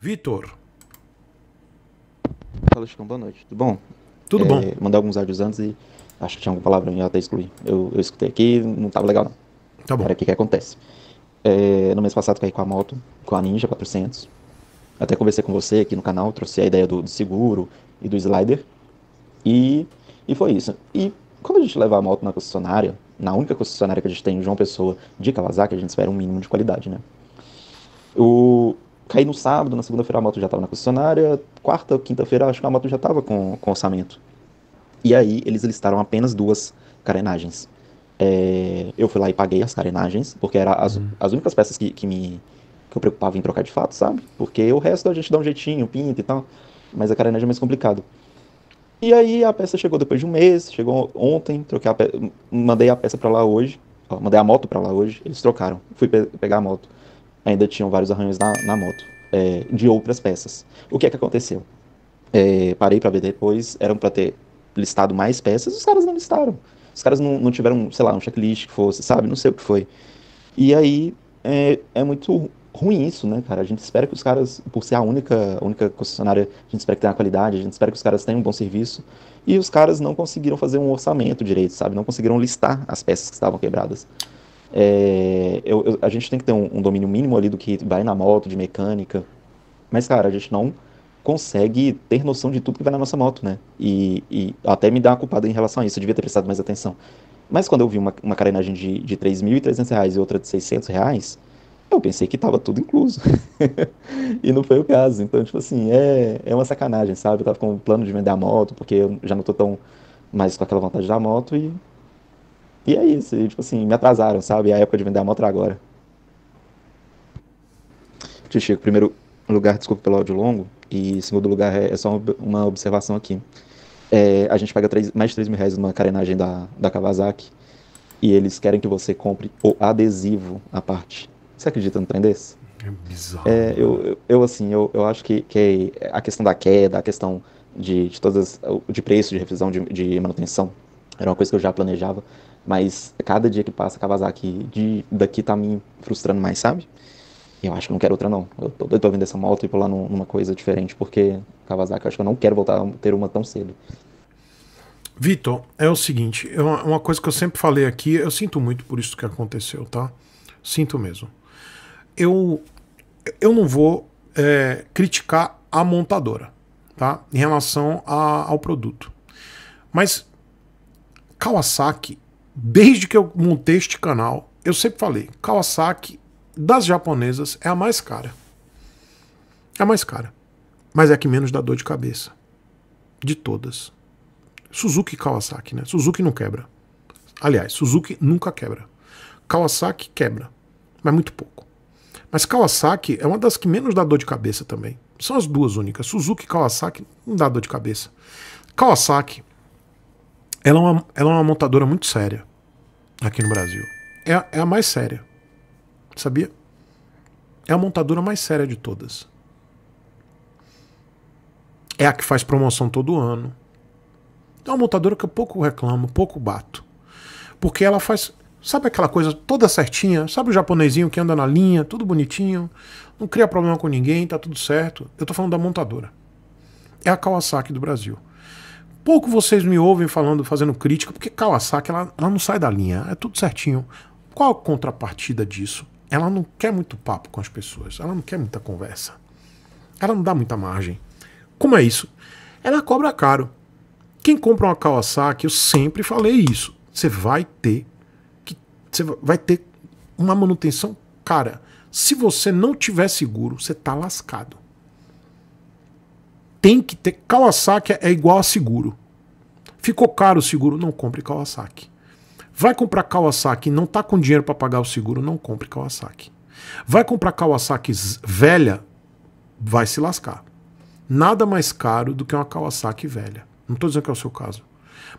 Vitor. Fala, Chicão, boa noite. Tudo bom? Tudo é, bom. Mandar alguns áudios antes e acho que tinha alguma palavra, eu até excluí. Eu, eu escutei aqui, não tava legal, não. Tá bom. Era o que, que acontece. É, no mês passado caí com a moto, com a Ninja 400. Até conversei com você aqui no canal, trouxe a ideia do, do seguro e do slider. E, e foi isso. E quando a gente leva a moto na concessionária, na única concessionária que a gente tem João Pessoa de Kawasaki, a gente espera um mínimo de qualidade, né? O, caí no sábado, na segunda-feira a moto já estava na concessionária, quarta, quinta-feira acho que a moto já estava com, com orçamento. E aí eles listaram apenas duas carenagens. É, eu fui lá e paguei as carenagens, porque eram as, uhum. as únicas peças que, que me que eu preocupava em trocar de fato, sabe? Porque o resto a gente dá um jeitinho, pinta e tal, mas a carenagem é mais complicado. E aí a peça chegou depois de um mês, chegou ontem, troquei a pe... mandei a peça para lá hoje, ó, mandei a moto para lá hoje, eles trocaram. Fui pe pegar a moto ainda tinham vários arranhões na, na moto, é, de outras peças. O que é que aconteceu? É, parei para ver depois, eram para ter listado mais peças, os caras não listaram. Os caras não, não tiveram, sei lá, um checklist que fosse, sabe? Não sei o que foi. E aí é, é muito ruim isso, né, cara? A gente espera que os caras, por ser a única, única concessionária, a gente espera que tenha qualidade, a gente espera que os caras tenham um bom serviço. E os caras não conseguiram fazer um orçamento direito, sabe? Não conseguiram listar as peças que estavam quebradas. É, eu, eu, a gente tem que ter um, um domínio mínimo ali do que vai na moto, de mecânica. Mas, cara, a gente não consegue ter noção de tudo que vai na nossa moto, né? E, e, até me dá uma culpada em relação a isso, eu devia ter prestado mais atenção. Mas quando eu vi uma, uma carenagem de, de 3.300 reais e outra de 600 reais, eu pensei que estava tudo incluso. e não foi o caso. Então, tipo assim, é, é uma sacanagem, sabe? Eu tava com o plano de vender a moto, porque eu já não tô tão mais com aquela vontade da moto e e é isso, e, tipo assim, me atrasaram, sabe? É a época de vender a moto agora. Tio Chico, primeiro lugar, desculpa pelo áudio longo, e segundo lugar é, é só uma observação aqui. É, a gente paga três, mais de 3 mil reais numa carenagem da, da Kawasaki, e eles querem que você compre o adesivo à parte. Você acredita no trem desse? É bizarro. É, eu, eu, assim, eu, eu acho que, que a questão da queda, a questão de, de todas de preço, de revisão, de, de manutenção, era uma coisa que eu já planejava mas cada dia que passa, Kawasaki de, daqui tá me frustrando mais, sabe? E eu acho que não quero outra, não. Eu tô vendo pra vender essa moto e pular numa coisa diferente, porque Kawasaki eu acho que eu não quero voltar a ter uma tão cedo. Vitor, é o seguinte, é uma coisa que eu sempre falei aqui, eu sinto muito por isso que aconteceu, tá? Sinto mesmo. Eu, eu não vou é, criticar a montadora, tá? Em relação a, ao produto. Mas Kawasaki Desde que eu montei este canal, eu sempre falei, Kawasaki das japonesas é a mais cara. É a mais cara. Mas é a que menos dá dor de cabeça. De todas. Suzuki e Kawasaki, né? Suzuki não quebra. Aliás, Suzuki nunca quebra. Kawasaki quebra, mas muito pouco. Mas Kawasaki é uma das que menos dá dor de cabeça também. São as duas únicas. Suzuki e Kawasaki não dá dor de cabeça. Kawasaki, ela é uma, ela é uma montadora muito séria aqui no Brasil. É, é a mais séria. Sabia? É a montadora mais séria de todas. É a que faz promoção todo ano. É uma montadora que eu pouco reclamo, pouco bato. Porque ela faz. Sabe aquela coisa toda certinha? Sabe o japonesinho que anda na linha, tudo bonitinho, não cria problema com ninguém, tá tudo certo? Eu tô falando da montadora. É a Kawasaki do Brasil. Pouco vocês me ouvem falando, fazendo crítica, porque Kawasaki ela, ela não sai da linha, é tudo certinho. Qual a contrapartida disso? Ela não quer muito papo com as pessoas, ela não quer muita conversa. Ela não dá muita margem. Como é isso? Ela cobra caro. Quem compra uma Kawasaki, eu sempre falei isso. Você vai ter que você vai ter uma manutenção cara. Se você não tiver seguro, você tá lascado tem que ter. Kawasaki é igual a seguro. Ficou caro o seguro? Não compre Kawasaki. Vai comprar Kawasaki e não tá com dinheiro para pagar o seguro? Não compre Kawasaki. Vai comprar Kawasaki velha? Vai se lascar. Nada mais caro do que uma Kawasaki velha. Não estou dizendo que é o seu caso.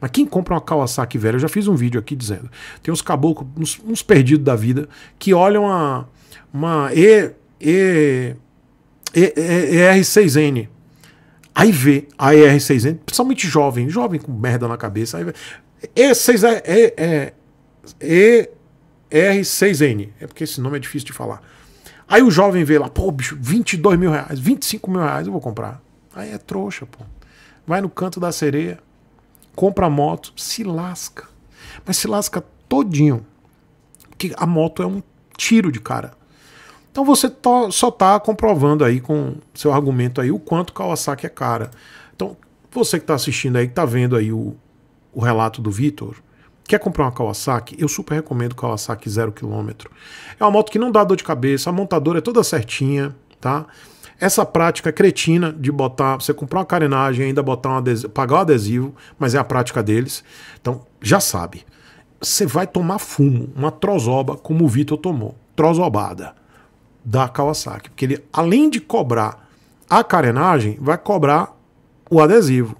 Mas quem compra uma Kawasaki velha, eu já fiz um vídeo aqui dizendo. Tem uns caboclos, uns, uns perdidos da vida, que olham uma, uma e, e, e, e, r 6 n Aí vê a ER600, principalmente jovem, jovem com merda na cabeça. Aí vê, E6, é, é, é, ER6N, é porque esse nome é difícil de falar. Aí o jovem vê lá, pô, bicho, 22 mil reais, 25 mil reais eu vou comprar. Aí é trouxa, pô. Vai no canto da sereia, compra a moto, se lasca. Mas se lasca todinho. Porque a moto é um tiro de cara. Então você tá, só está comprovando aí com seu argumento aí o quanto Kawasaki é cara. Então você que está assistindo aí, que está vendo aí o, o relato do Vitor, Quer comprar uma Kawasaki? Eu super recomendo Kawasaki 0km. É uma moto que não dá dor de cabeça, a montadora é toda certinha, tá? Essa prática é cretina de botar, você comprar uma carenagem e ainda botar um adesivo, pagar o um adesivo, mas é a prática deles. Então, já sabe. Você vai tomar fumo, uma trozoba como o Vitor tomou, trozobada da Kawasaki. Porque ele, além de cobrar a carenagem, vai cobrar o adesivo.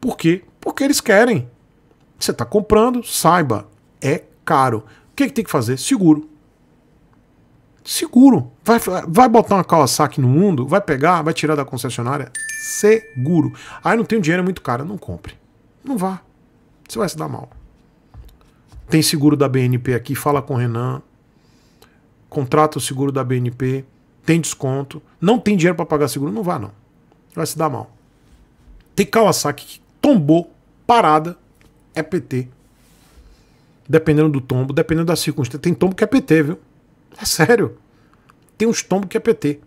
Por quê? Porque eles querem. Você está comprando, saiba, é caro. O que, é que tem que fazer? Seguro. Seguro. Vai, vai botar uma Kawasaki no mundo, vai pegar, vai tirar da concessionária. Seguro. Aí ah, não tem dinheiro, é muito caro. Não compre. Não vá. Você vai se dar mal. Tem seguro da BNP aqui, fala com o Renan contrata o seguro da BNP, tem desconto. Não tem dinheiro para pagar seguro, não vá não. Vai se dar mal. Tem Kawasaki que tombou, parada, é PT. Dependendo do tombo, dependendo da circunstância. Tem tombo que é PT, viu? É sério. Tem uns tombos que é PT.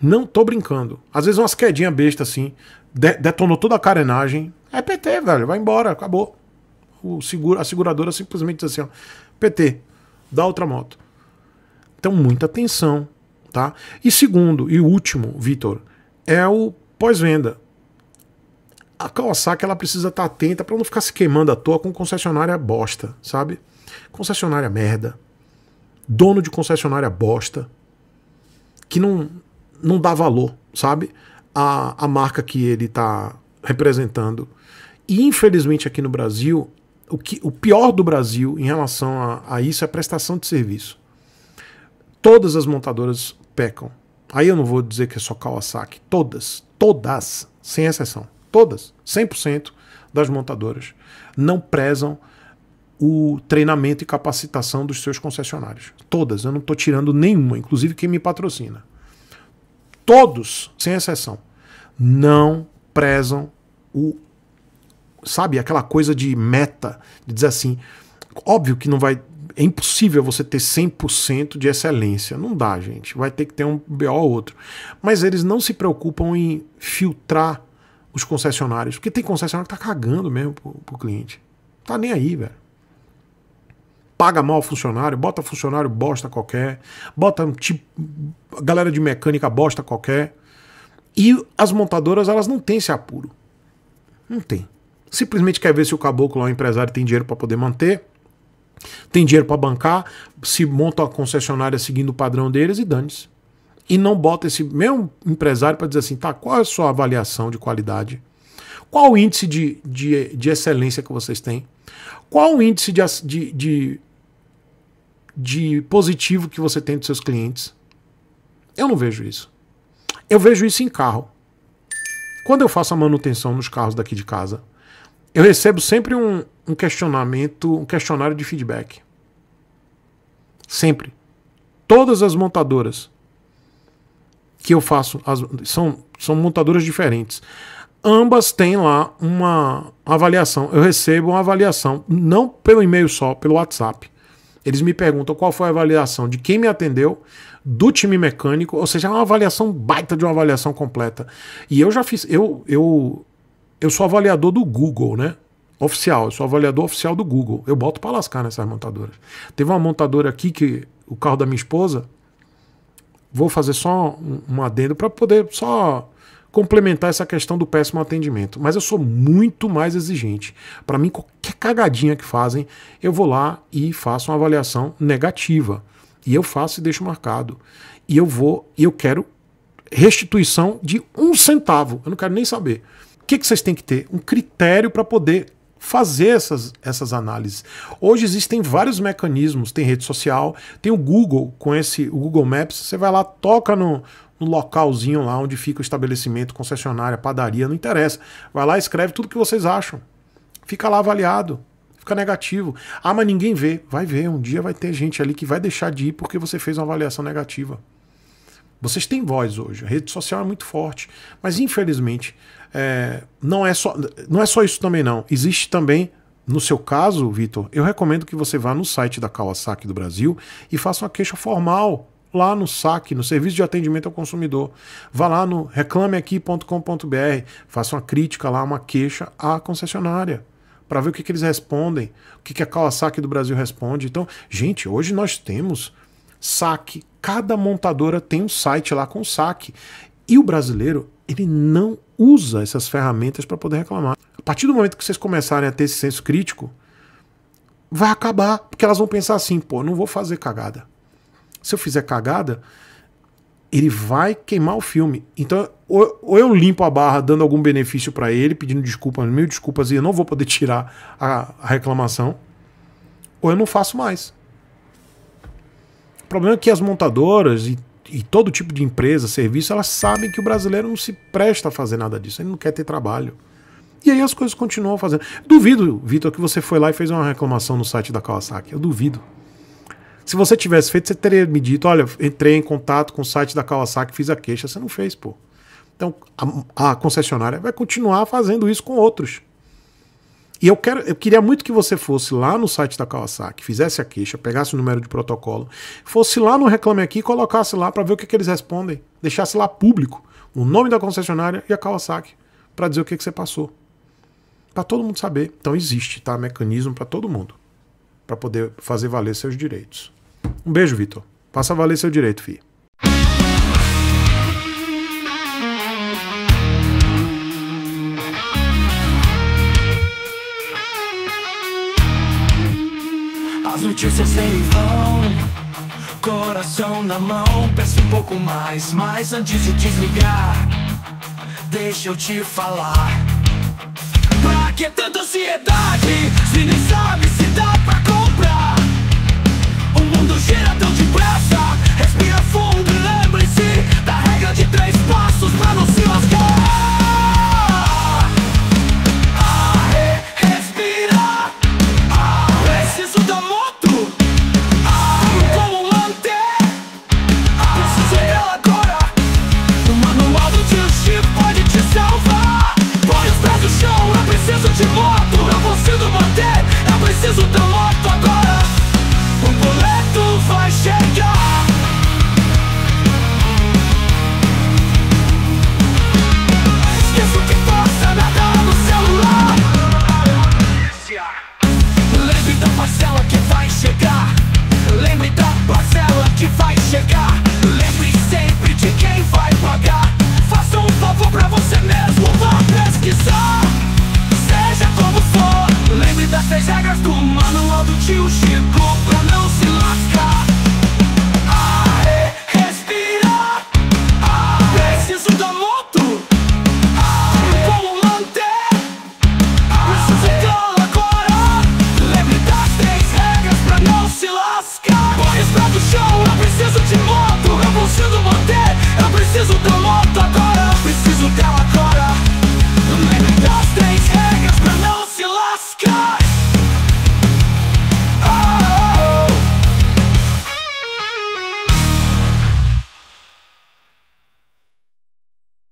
Não tô brincando. Às vezes umas quedinhas besta assim, de detonou toda a carenagem. É PT, velho, vai embora, acabou. O seguro, a seguradora simplesmente diz assim, ó, PT, dá outra moto. Então, muita atenção. Tá? E segundo e último, Vitor, é o pós-venda. A Kawasaki ela precisa estar atenta para não ficar se queimando à toa com concessionária bosta, sabe? Concessionária merda. Dono de concessionária bosta. Que não, não dá valor, sabe? A, a marca que ele está representando. E infelizmente aqui no Brasil, o, que, o pior do Brasil em relação a, a isso é a prestação de serviço. Todas as montadoras pecam. Aí eu não vou dizer que é só Kawasaki. Todas, todas, sem exceção, todas, 100% das montadoras não prezam o treinamento e capacitação dos seus concessionários. Todas, eu não estou tirando nenhuma, inclusive quem me patrocina. Todos, sem exceção, não prezam o. Sabe, aquela coisa de meta, de dizer assim. Óbvio que não vai é impossível você ter 100% de excelência. Não dá, gente. Vai ter que ter um BO ou outro. Mas eles não se preocupam em filtrar os concessionários. Porque tem concessionário que tá cagando mesmo pro, pro cliente. Tá nem aí, velho. Paga mal funcionário, bota funcionário bosta qualquer, bota tipo, galera de mecânica bosta qualquer. E as montadoras, elas não têm esse apuro. Não tem. Simplesmente quer ver se o caboclo lá, o empresário, tem dinheiro para poder manter tem dinheiro para bancar, se monta a concessionária seguindo o padrão deles e dane-se. E não bota esse mesmo empresário para dizer assim, tá, qual é a sua avaliação de qualidade? Qual o índice de, de, de excelência que vocês têm? Qual o índice de, de, de, de positivo que você tem dos seus clientes? Eu não vejo isso. Eu vejo isso em carro. Quando eu faço a manutenção nos carros daqui de casa, eu recebo sempre um, um questionamento, um questionário de feedback. Sempre. Todas as montadoras que eu faço, as, são, são montadoras diferentes. Ambas têm lá uma avaliação. Eu recebo uma avaliação, não pelo e-mail só, pelo WhatsApp. Eles me perguntam qual foi a avaliação de quem me atendeu, do time mecânico, ou seja, é uma avaliação baita de uma avaliação completa. E eu já fiz, eu, eu eu sou avaliador do Google, né? Oficial, eu sou avaliador oficial do Google. Eu boto para lascar nessas montadoras. Teve uma montadora aqui que o carro da minha esposa. Vou fazer só um, adendo para poder só complementar essa questão do péssimo atendimento. Mas eu sou muito mais exigente. Para mim, qualquer cagadinha que fazem, eu vou lá e faço uma avaliação negativa. E eu faço e deixo marcado. E eu vou, e eu quero restituição de um centavo. Eu não quero nem saber que, que vocês têm que ter? Um critério para poder fazer essas, essas análises. Hoje existem vários mecanismos, tem rede social, tem o Google, com esse o Google Maps, você vai lá, toca no, no localzinho lá onde fica o estabelecimento, concessionária, padaria, não interessa. Vai lá, escreve tudo que vocês acham. Fica lá avaliado. Fica negativo. Ah, mas ninguém vê. Vai ver, um dia vai ter gente ali que vai deixar de ir porque você fez uma avaliação negativa. Vocês têm voz hoje, a rede social é muito forte, mas infelizmente é, não, é só, não é só isso também não. Existe também, no seu caso, Vitor, eu recomendo que você vá no site da Kawasaki do Brasil e faça uma queixa formal lá no SAC, no Serviço de Atendimento ao Consumidor. Vá lá no reclameaqui.com.br, faça uma crítica lá, uma queixa à concessionária para ver o que, que, eles respondem, o que, que a Kawasaki do Brasil responde. Então, gente, hoje nós temos saque, Cada montadora tem um site lá com saque. E o brasileiro, ele não usa essas ferramentas para poder reclamar. A partir do momento que vocês começarem a ter esse senso crítico, vai acabar, porque elas vão pensar assim, pô, não vou fazer cagada. Se eu fizer cagada, ele vai queimar o filme. Então, ou, eu limpo a barra dando algum benefício para ele, pedindo desculpas, mil desculpas e eu não vou poder tirar a reclamação, ou eu não faço mais problema é que as montadoras e, e todo tipo de empresa, serviço, elas sabem que o brasileiro não se presta a fazer nada disso, ele não quer ter trabalho. E aí as coisas continuam fazendo. Duvido, Vitor, que você foi lá e fez uma reclamação no site da Kawasaki. Eu duvido. Se você tivesse feito, você teria me dito: olha, entrei em contato com o site da Kawasaki, fiz a queixa. Você não fez, pô. Então a, a concessionária vai continuar fazendo isso com outros. E eu, quero, eu queria muito que você fosse lá no site da Kawasaki, fizesse a queixa, pegasse o número de protocolo, fosse lá no Reclame Aqui e colocasse lá para ver o que, que eles respondem. Deixasse lá público o nome da concessionária e a Kawasaki para dizer o que, que você passou. Para todo mundo saber. Então existe, tá? Mecanismo para todo mundo. Para poder fazer valer seus direitos. Um beijo, Vitor. Passa a valer seu direito, filho. Notícias em vão Coração na mão Peço um pouco mais Mas antes de desligar Deixa eu te falar Pra que tanta ansiedade Se nem sabe se dá pra comprar O mundo gira tão depressa Respira fundo e lembre-se Da regra de três passos pra não se